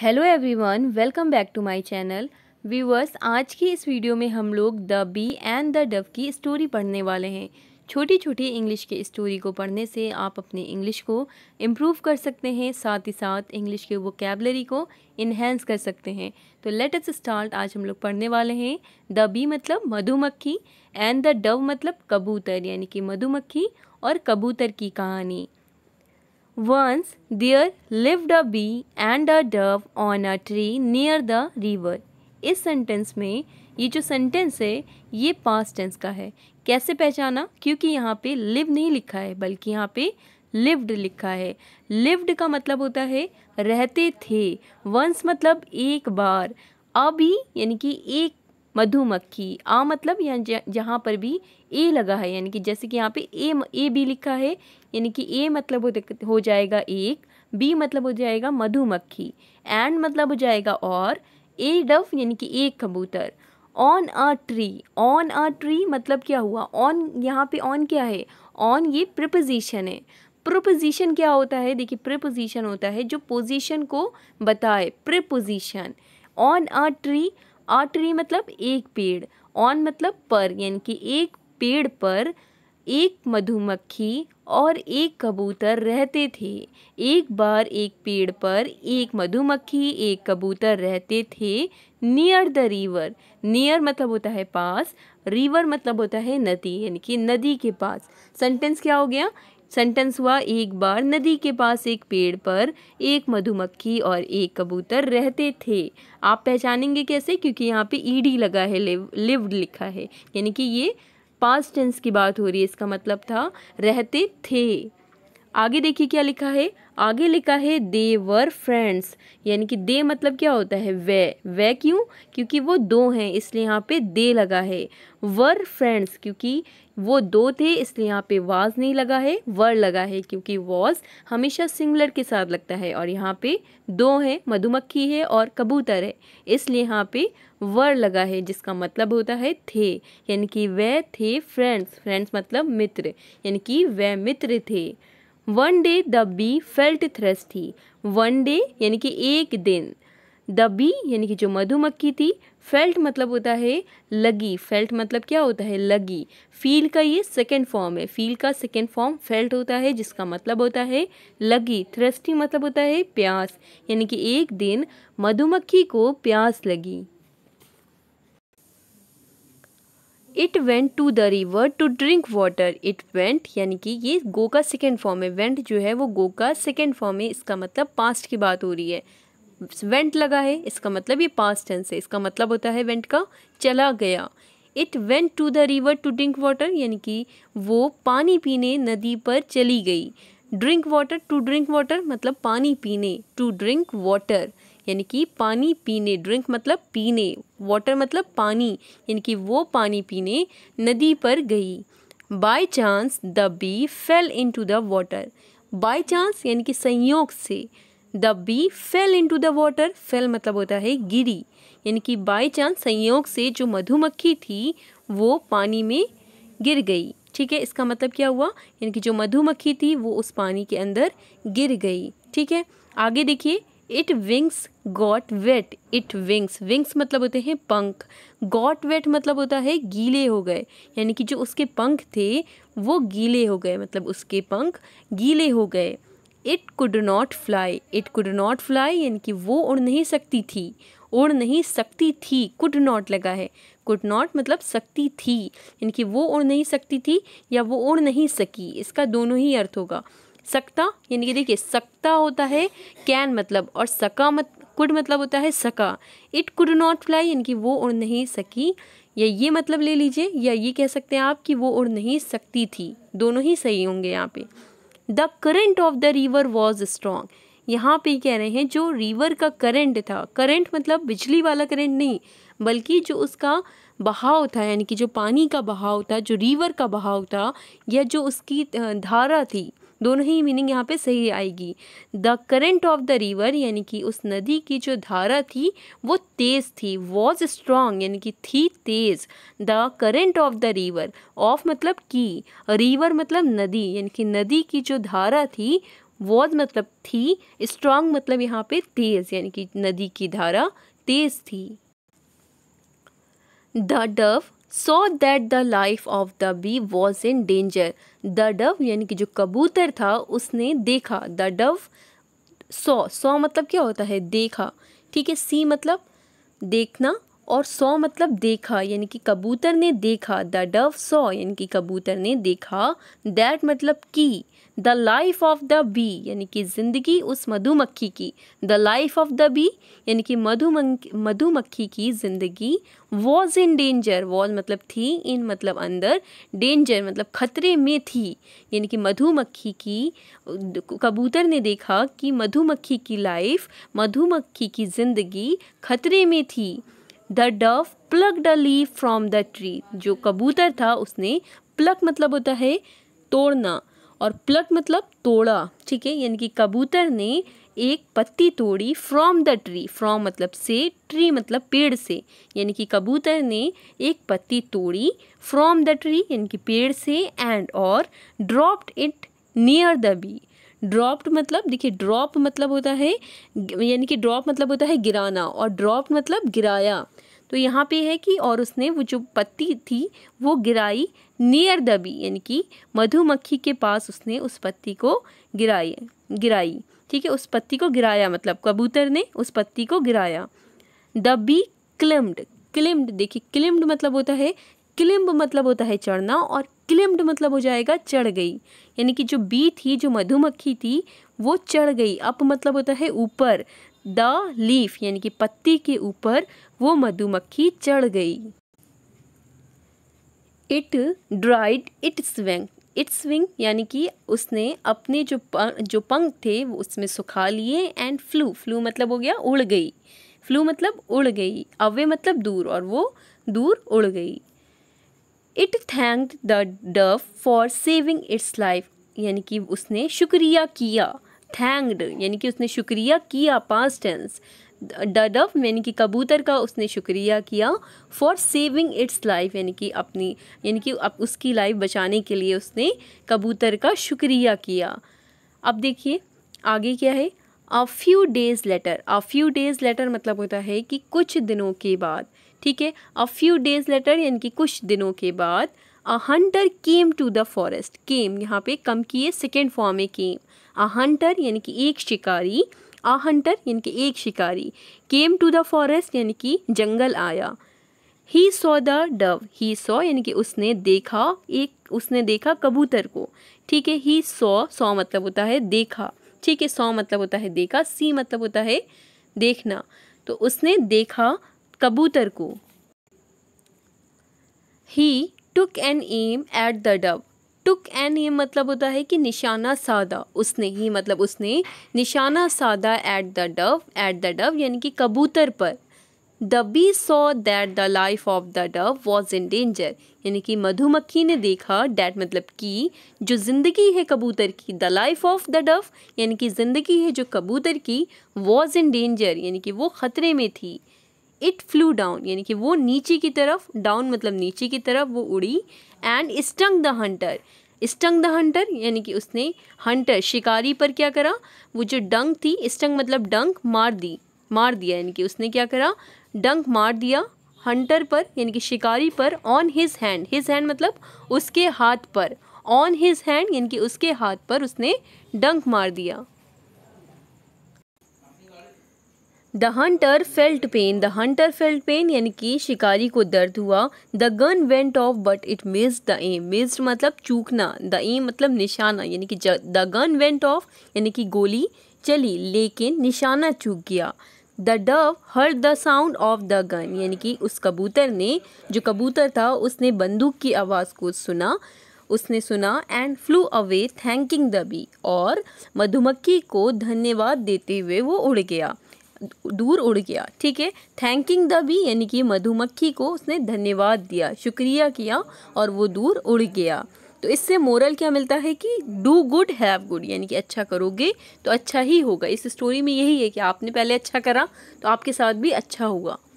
Hello everyone welcome back to my channel viewers आज की इस वीडियो में हम लोग the bee and the dove की स्टोरी पढ़ने वाले हैं छोटी छोटी इंग्लिश की स्टोरी को पढ़ने से आप अपने इंग्लिश को इम्प्रूव कर सकते हैं साथ ही साथ इंग्लिश के वोकेबलरी को इन्हेंस कर सकते हैं तो लेट अस स्टार्ट आज हम लोग पढ़ने वाले हैं द बी मतलब मधुमक्खी एंड द डव मतलब कबूतर यानी कि मधुमक्खी और कबूतर की कहानी Once there lived a bee and a dove on a tree near the river. इस सेंटेंस में ये जो सेंटेंस है ये पास्ट टेंस का है कैसे पहचाना क्योंकि यहाँ पे लिव नहीं लिखा है बल्कि यहाँ पे लिव्ड लिखा है लिव्ड का मतलब होता है रहते थे वंस मतलब एक बार अभी यानी कि एक मधुमक्खी आ मतलब यहाँ जहाँ पर भी ए लगा है यानी कि जैसे कि यहाँ पे ए ए भी लिखा है यानी कि ए मतलब हो, जाएगा एक बी मतलब हो जाएगा मधुमक्खी एंड मतलब हो जाएगा और ए डव यानी कि एक कबूतर on a tree on a tree मतलब क्या हुआ ऑन यहाँ पे ऑन क्या है ऑन ये प्रपोजिशन है प्रपोजिशन क्या होता है देखिए प्रपोजिशन होता है जो पोजिशन को बताए preposition on a tree a tree मतलब एक पेड़ ऑन मतलब पर यानी कि एक पेड़ पर एक मधुमक्खी और एक कबूतर रहते थे एक बार एक पेड़ पर एक मधुमक्खी एक कबूतर रहते थे नियर द रिवर नियर मतलब होता है पास रिवर मतलब होता है नदी यानी कि नदी के पास सेंटेंस क्या हो गया सेंटेंस हुआ एक बार नदी के पास एक पेड़ पर एक मधुमक्खी और एक कबूतर रहते थे आप पहचानेंगे कैसे क्योंकि यहाँ पे ईडी e लगा है लिव्ड लिखा है यानी कि ये पास्ट टेंस की बात हो रही है इसका मतलब था रहते थे आगे देखिए क्या लिखा है आगे लिखा है दे वर फ्रेंड्स यानी कि दे मतलब क्या होता है वे वे क्यों क्योंकि वो दो हैं इसलिए यहाँ पे दे लगा है वर फ्रेंड्स क्योंकि वो दो थे इसलिए यहाँ पे वाज नहीं लगा है वर लगा है क्योंकि वॉज हमेशा सिंगलर के साथ लगता है और यहाँ पे दो है मधुमक्खी है और कबूतर है इसलिए यहाँ पे वर लगा है जिसका मतलब होता है थे यानी कि वह थे फ्रेंड्स फ्रेंड्स मतलब मित्र यानी कि वह मित्र थे one day the bee felt थी वन डे यानी कि एक दिन द बी यानी कि जो मधुमक्खी थी फेल्ट मतलब होता है लगी फेल्ट मतलब क्या होता है लगी फील का ये सेकेंड फॉर्म है फील का सेकेंड फॉर्म फेल्ट होता है जिसका मतलब होता है लगी थ्रेस्टी मतलब होता है प्यास यानी कि एक दिन मधुमक्खी को प्यास लगी it went to the river to drink water it went यानी कि ये गो का सेकेंड फॉर्म है वेंट जो है वो गो का सेकेंड फॉर्म है इसका मतलब पास्ट की बात हो रही है वेंट लगा है इसका मतलब ये पास्ट टेंस है इसका मतलब होता है वेंट का चला गया it went to the river to drink water यानी कि वो पानी पीने नदी पर चली गई drink water to drink water मतलब पानी पीने टू ड्रिंक वाटर यानी कि पानी पीने ड्रिंक मतलब पीने वाटर मतलब पानी यानी कि वो पानी पीने नदी पर गई by chance the bee fell into the water by chance यानी कि संयोग से the bee fell into the water fell मतलब होता है गिरी यानी कि बाई चांस संयोग से जो मधुमक्खी थी वो पानी में गिर गई ठीक है इसका मतलब क्या हुआ यानी कि जो मधुमक्खी थी वो उस पानी के अंदर गिर गई ठीक है आगे देखिए it wings got wet it wings wings मतलब होते हैं पंख गॉट वेट मतलब होता है गीले हो गए यानी कि जो उसके पंख थे वो गीले हो गए मतलब उसके पंख गीले हो गए it could not fly it could not fly यानी कि वो उड़ नहीं सकती थी उड़ नहीं सकती थी कुड नॉट लगा है कुड नॉट मतलब सकती थी यानी कि वो उड़ नहीं सकती थी या वो उड़ नहीं सकी इसका दोनों ही अर्थ होगा सकता यानी कि देखिए सकता होता है कैन मतलब और सका मत कुड मतलब होता है सका इट कुड नॉट फ्लाई यानी कि वो उड़ नहीं सकी या ये मतलब ले लीजिए या ये कह सकते हैं आप कि वो उड़ नहीं सकती थी दोनों ही सही होंगे यहाँ पे the current of the river was strong यहाँ पे कह रहे हैं जो रिवर का करंट था करंट मतलब बिजली वाला करंट नहीं बल्कि जो उसका बहाव था यानी कि जो पानी का बहाव था जो रिवर का बहाव था या जो उसकी धारा थी दोनों ही मीनिंग यहाँ पे सही आएगी the current of the river यानी कि उस नदी की जो धारा थी वो तेज़ थी वॉज स्ट्रांग यानी कि थी तेज़ the current of the river of मतलब की रिवर मतलब नदी यानी कि नदी की जो धारा थी वॉज मतलब थी स्ट्रांग मतलब यहाँ पे तेज़ यानी कि नदी की धारा तेज़ थी the dove so that the life of the bee was in danger the dove यानी कि जो कबूतर था उसने देखा द डव सो सो मतलब क्या होता है देखा ठीक है सी मतलब देखना और सौ मतलब देखा यानी कि कबूतर ने देखा द डव सौ यानी कि कबूतर ने देखा दैट मतलब की the life of the bee यानी कि ज़िंदगी उस मधुमक्खी की the life of the bee यानी कि मधुमक्खी की ज़िंदगी वॉज इन डेंजर वॉज मतलब थी इन मतलब अंदर डेंजर मतलब खतरे में थी यानी कि मधुमक्खी की कबूतर ने देखा कि मधुमक्खी की लाइफ मधुमक्खी की ज़िंदगी खतरे में थी the dove plucked the leaf from the tree जो कबूतर था उसने प्लक मतलब होता है तोड़ना और प्लक मतलब तोड़ा ठीक है यानी कि कबूतर ने एक पत्ती तोड़ी फ्रॉम द ट्री फ्रॉम मतलब से ट्री मतलब पेड़ से यानी कि कबूतर ने एक पत्ती तोड़ी फ्रॉम द ट्री यानी कि पेड़ से एंड और dropped it near the bee dropped मतलब देखिए ड्रॉप मतलब होता है यानी कि ड्रॉप मतलब होता है गिराना और ड्रॉप मतलब गिराया तो यहाँ पे है कि और उसने वो जो पत्ती थी वो गिराई नियर द बी यानी कि मधुमक्खी के पास उसने उस पत्ती को गिराई गिराई ठीक है उस पत्ती को गिराया मतलब कबूतर ने उस पत्ती को गिराया द बी क्लिम्ड क्लिम्ड देखिए क्लिम्ड मतलब होता है क्लिम्ब मतलब होता है चढ़ना और क्लिम्ड मतलब हो जाएगा चढ़ गई यानी कि जो बी थी जो मधुमक्खी थी वो चढ़ गई अप मतलब होता है ऊपर द लीफ यानी कि पत्ती के ऊपर वो मधुमक्खी चढ़ गई it dried it swings it swing यानी कि उसने अपने जो जो पंख थे वो उसमें सुखा लिए एंड फ्लू फ्लू मतलब हो गया उड़ गई फ्लू मतलब उड़ गई अवे मतलब दूर और वो दूर उड़ गई it thanked the dove for saving its life यानी कि उसने शुक्रिया किया थैंक्ड यानी कि उसने शुक्रिया किया पास्ट टेंस द डव यानी कि कबूतर का उसने शुक्रिया किया फॉर सेविंग इट्स लाइफ यानी कि अपनी यानी कि अब उसकी लाइफ बचाने के लिए उसने कबूतर का शुक्रिया किया अब देखिए आगे क्या है a few days later a few days later मतलब होता है कि कुछ दिनों के बाद ठीक है अ फ्यू डेज लेटर यानी कि कुछ दिनों के बाद a hunter came to the forest came यहाँ पे कम किए सेकेंड फॉर्म में केम अ हंटर यानी कि एक शिकारी अ हंटर यानी कि एक शिकारी केम टू द फॉरेस्ट यानी कि जंगल आया he saw the dove he saw यानी कि उसने देखा एक उसने देखा कबूतर को ठीक है ही सॉ सॉ मतलब होता है देखा ठीक है सॉ मतलब होता है देखा सी मतलब होता है देखना तो उसने देखा कबूतर को he took an aim at the dove took an aim मतलब होता है कि निशाना साधा उसने ही मतलब उसने निशाना साधा at the dove at the dove यानी कि कबूतर पर the bee saw that the life of the dove was in danger यानी कि मधुमक्खी ने देखा डैट मतलब कि जो ज़िंदगी है कबूतर की the life of the dove यानी कि ज़िंदगी है जो कबूतर की वॉज इन डेंजर यानी कि वो ख़तरे में थी इट फ्लू डाउन यानी कि वो नीचे की तरफ डाउन मतलब नीचे की तरफ वो उड़ी and stung the hunter stung the hunter यानी कि उसने हंटर शिकारी पर क्या करा वो जो डंक थी स्टंग मतलब डंक मार दी मार दिया यानी कि उसने क्या करा डंक मार दिया हंटर पर यानी कि शिकारी पर on his hand his hand मतलब उसके हाथ पर ऑन हिज हैंड यानी कि उसके हाथ पर उसने डंक मार दिया the hunter felt pain the hunter felt pain यानी कि शिकारी को दर्द हुआ the gun went off but it miss the aim missed मतलब चूकना द एम मतलब निशाना यानी कि द गन वेंट ऑफ यानी कि गोली चली लेकिन निशाना चूक गया the dove heard the sound of the gun यानी कि उस कबूतर ने जो कबूतर था उसने बंदूक की आवाज़ को सुना उसने सुना and flew away thanking the bee और मधुमक्खी को धन्यवाद देते हुए वो उड़ गया दूर उड़ गया ठीक है थैंकिंग द बी यानी कि मधुमक्खी को उसने धन्यवाद दिया शुक्रिया किया और वो दूर उड़ गया तो इससे मोरल क्या मिलता है कि डू गुड हैव गुड यानी कि अच्छा करोगे तो अच्छा ही होगा इस स्टोरी में यही है कि आपने पहले अच्छा करा तो आपके साथ भी अच्छा होगा